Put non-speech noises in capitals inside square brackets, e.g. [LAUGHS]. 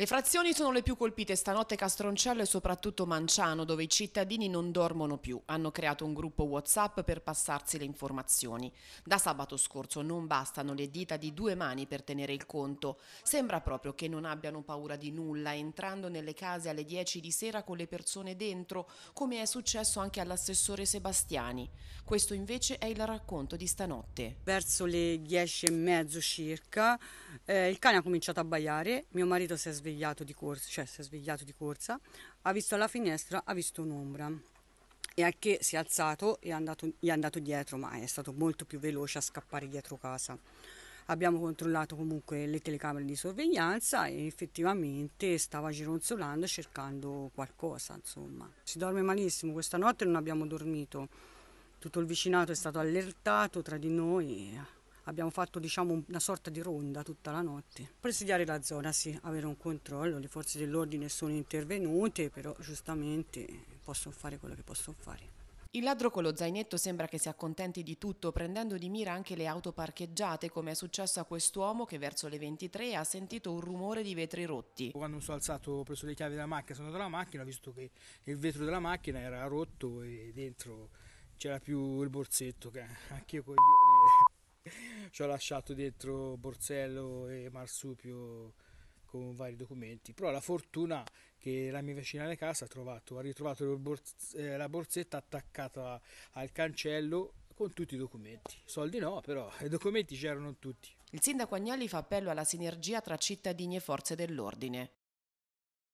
Le frazioni sono le più colpite stanotte Castroncello e soprattutto Manciano, dove i cittadini non dormono più. Hanno creato un gruppo WhatsApp per passarsi le informazioni. Da sabato scorso non bastano le dita di due mani per tenere il conto. Sembra proprio che non abbiano paura di nulla, entrando nelle case alle 10 di sera con le persone dentro, come è successo anche all'assessore Sebastiani. Questo invece è il racconto di stanotte. Verso le 10 e mezzo circa, eh, il cane ha cominciato a baiare, mio marito si è svegliato svegliato di corsa, cioè si è svegliato di corsa, ha visto alla finestra, ha visto un'ombra e anche si è alzato e è andato, è andato dietro, ma è stato molto più veloce a scappare dietro casa. Abbiamo controllato comunque le telecamere di sorveglianza e effettivamente stava gironzolando cercando qualcosa, insomma. Si dorme malissimo, questa notte non abbiamo dormito. Tutto il vicinato è stato allertato tra di noi abbiamo fatto diciamo, una sorta di ronda tutta la notte. Presidiare la zona, sì, avere un controllo, le forze dell'ordine sono intervenute, però giustamente possono fare quello che possono fare. Il ladro con lo zainetto sembra che si accontenti di tutto, prendendo di mira anche le auto parcheggiate, come è successo a quest'uomo che verso le 23 ha sentito un rumore di vetri rotti. Quando mi sono alzato, ho preso le chiavi della macchina, sono andato alla macchina, ho visto che il vetro della macchina era rotto e dentro c'era più il borsetto che anche io coglione ci ho lasciato dentro Borsello e Marsupio con vari documenti. Però la fortuna che la mia vicina di casa ha, trovato, ha ritrovato borz- eh, la borsetta attaccata al cancello con tutti i documenti. Soldi no, però [LAUGHS] i documenti c'erano tutti. Il sindaco Agnelli fa appello alla sinergia tra cittadini e forze dell'ordine.